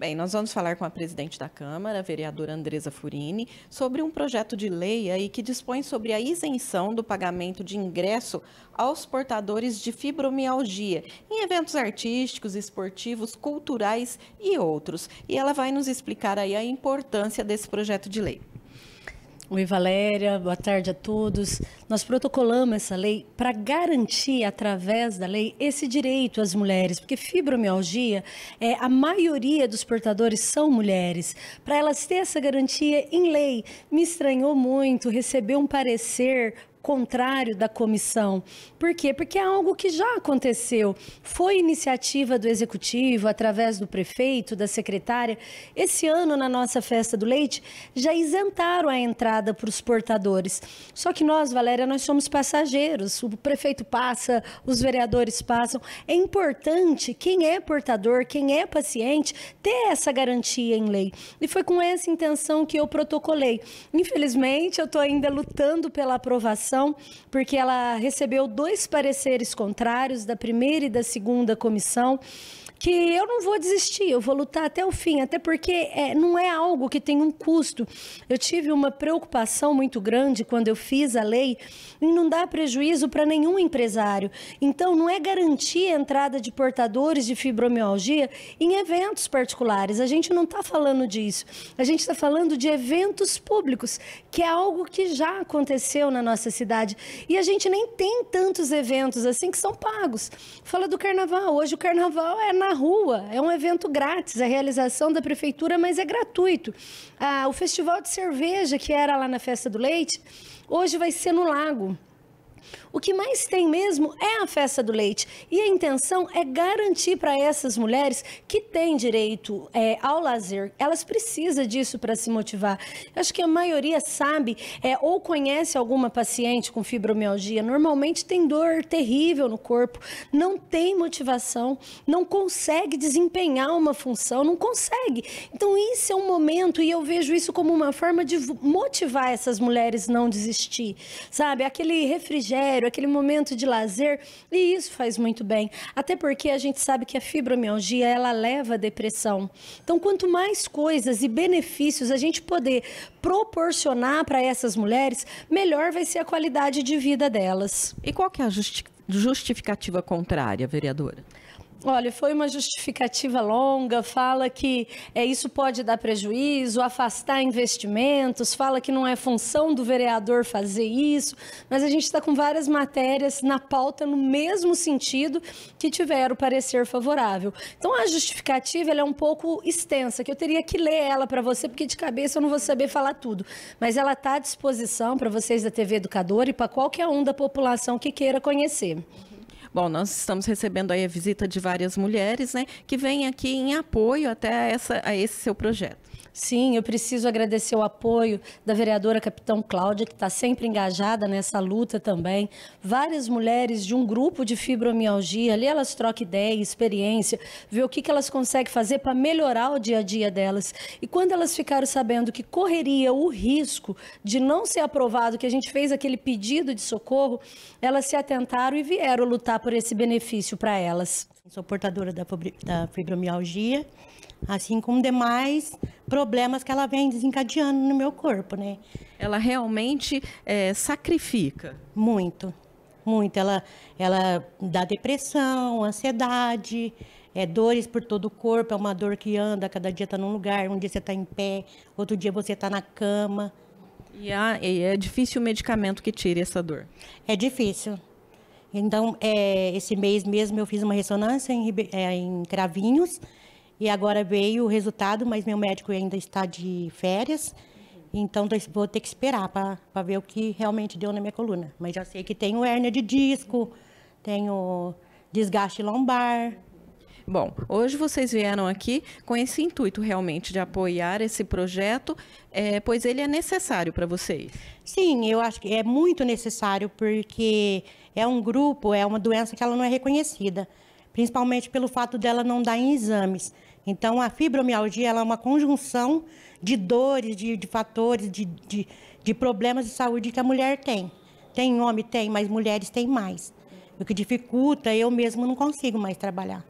Bem, nós vamos falar com a presidente da Câmara, a vereadora Andresa Furini, sobre um projeto de lei aí que dispõe sobre a isenção do pagamento de ingresso aos portadores de fibromialgia em eventos artísticos, esportivos, culturais e outros. E ela vai nos explicar aí a importância desse projeto de lei. Oi, Valéria, boa tarde a todos. Nós protocolamos essa lei para garantir, através da lei, esse direito às mulheres, porque fibromialgia, é, a maioria dos portadores são mulheres. Para elas ter essa garantia em lei, me estranhou muito receber um parecer contrário da comissão. Por quê? Porque é algo que já aconteceu. Foi iniciativa do executivo, através do prefeito, da secretária. Esse ano, na nossa festa do leite, já isentaram a entrada para os portadores. Só que nós, Valéria, nós somos passageiros. O prefeito passa, os vereadores passam. É importante quem é portador, quem é paciente, ter essa garantia em lei. E foi com essa intenção que eu protocolei. Infelizmente, eu estou ainda lutando pela aprovação porque ela recebeu dois pareceres contrários da primeira e da segunda comissão que eu não vou desistir, eu vou lutar até o fim, até porque é, não é algo que tem um custo. Eu tive uma preocupação muito grande quando eu fiz a lei em não dar prejuízo para nenhum empresário. Então, não é garantir a entrada de portadores de fibromialgia em eventos particulares. A gente não está falando disso. A gente está falando de eventos públicos, que é algo que já aconteceu na nossa cidade cidade. E a gente nem tem tantos eventos assim que são pagos. Fala do carnaval. Hoje o carnaval é na rua, é um evento grátis, a realização da prefeitura, mas é gratuito. Ah, o festival de cerveja, que era lá na Festa do Leite, hoje vai ser no Lago. O que mais tem mesmo é a festa do leite. E a intenção é garantir para essas mulheres que têm direito é, ao lazer. Elas precisam disso para se motivar. acho que a maioria sabe é, ou conhece alguma paciente com fibromialgia. Normalmente tem dor terrível no corpo, não tem motivação, não consegue desempenhar uma função, não consegue. Então, isso é um momento, e eu vejo isso como uma forma de motivar essas mulheres não desistir. Sabe? Aquele refrigério refrigério, aquele momento de lazer, e isso faz muito bem. Até porque a gente sabe que a fibromialgia, ela leva à depressão. Então, quanto mais coisas e benefícios a gente poder proporcionar para essas mulheres, melhor vai ser a qualidade de vida delas. E qual que é a justificativa contrária, vereadora? Olha, foi uma justificativa longa, fala que é, isso pode dar prejuízo, afastar investimentos, fala que não é função do vereador fazer isso, mas a gente está com várias matérias na pauta no mesmo sentido que tiveram parecer favorável. Então a justificativa é um pouco extensa, que eu teria que ler ela para você, porque de cabeça eu não vou saber falar tudo, mas ela está à disposição para vocês da TV Educadora e para qualquer um da população que queira conhecer. Bom, nós estamos recebendo aí a visita de várias mulheres, né, que vêm aqui em apoio até a, essa, a esse seu projeto. Sim, eu preciso agradecer o apoio da vereadora Capitão Cláudia, que está sempre engajada nessa luta também. Várias mulheres de um grupo de fibromialgia, ali elas trocam ideia, experiência, ver o que, que elas conseguem fazer para melhorar o dia a dia delas. E quando elas ficaram sabendo que correria o risco de não ser aprovado, que a gente fez aquele pedido de socorro, elas se atentaram e vieram lutar por esse benefício para elas. Sou portadora da fibromialgia, assim como demais problemas que ela vem desencadeando no meu corpo, né? Ela realmente é, sacrifica? Muito, muito. Ela, ela dá depressão, ansiedade, é, dores por todo o corpo, é uma dor que anda, cada dia está num lugar, um dia você está em pé, outro dia você está na cama. E, e, é difícil o medicamento que tire essa dor? É difícil. Então, é, esse mês mesmo eu fiz uma ressonância em, é, em Cravinhos, e agora veio o resultado, mas meu médico ainda está de férias. Então vou ter que esperar para ver o que realmente deu na minha coluna. Mas já sei que tenho hérnia de disco, tenho desgaste lombar. Bom, hoje vocês vieram aqui com esse intuito realmente de apoiar esse projeto, é, pois ele é necessário para vocês. Sim, eu acho que é muito necessário porque é um grupo, é uma doença que ela não é reconhecida principalmente pelo fato dela não dar em exames. Então, a fibromialgia é uma conjunção de dores, de, de fatores, de, de, de, problemas de saúde que a mulher tem. Tem homem? Tem, mas mulheres têm mais. O que dificulta, eu mesmo não consigo mais trabalhar.